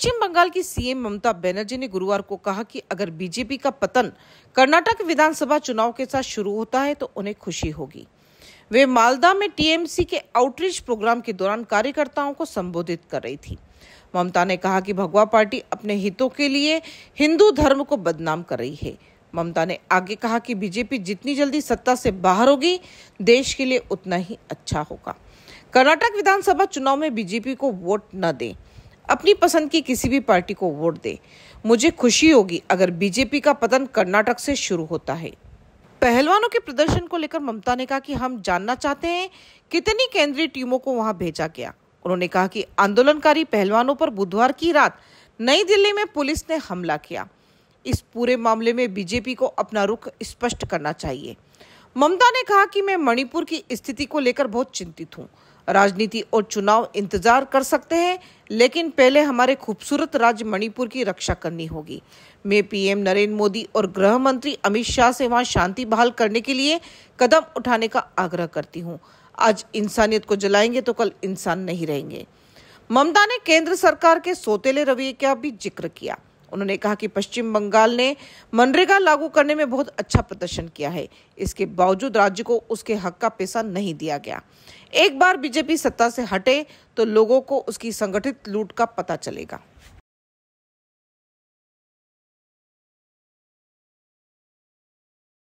पश्चिम बंगाल की सीएम ममता बनर्जी ने गुरुवार को कहा कि अगर बीजेपी का पतन कर्नाटक विधानसभा चुनाव के साथ शुरू होता है तो उन्हें खुशी होगी वे मालदा में टीएमसी के आउटरीच प्रोग्राम के दौरान कार्यकर्ताओं को संबोधित कर रही थी ममता ने कहा कि भगवा पार्टी अपने हितों के लिए हिंदू धर्म को बदनाम कर रही है ममता ने आगे कहा कि बीजेपी जितनी जल्दी सत्ता से बाहर होगी देश के लिए उतना ही अच्छा होगा कर्नाटक विधानसभा चुनाव में बीजेपी को वोट न दें अपनी पसंद की किसी भी पार्टी को वोट दे मुझे खुशी होगी अगर बीजेपी का पतन कर्नाटक से शुरू होता है पहलवानों के प्रदर्शन को लेकर ममता ने कहा कि हम जानना चाहते हैं कितनी केंद्रीय टीमों को वहां भेजा गया उन्होंने कहा कि आंदोलनकारी पहलवानों पर बुधवार की रात नई दिल्ली में पुलिस ने हमला किया इस पूरे मामले में बीजेपी को अपना रुख स्पष्ट करना चाहिए ममता ने कहा कि मैं मणिपुर की स्थिति को लेकर बहुत चिंतित हूँ राजनीति और चुनाव इंतजार कर सकते हैं लेकिन पहले हमारे खूबसूरत राज्य मणिपुर की रक्षा करनी होगी मैं पीएम नरेंद्र मोदी और गृह मंत्री अमित शाह से वहां शांति बहाल करने के लिए कदम उठाने का आग्रह करती हूं आज इंसानियत को जलाएंगे तो कल इंसान नहीं रहेंगे ममता ने केंद्र सरकार के सोतेले रवैये का भी जिक्र किया उन्होंने कहा कि पश्चिम बंगाल ने मनरेगा लागू करने में बहुत अच्छा प्रदर्शन किया है इसके बावजूद राज्य को उसके हक का पैसा नहीं दिया गया एक बार बीजेपी सत्ता से हटे तो लोगों को उसकी संगठित लूट का पता चलेगा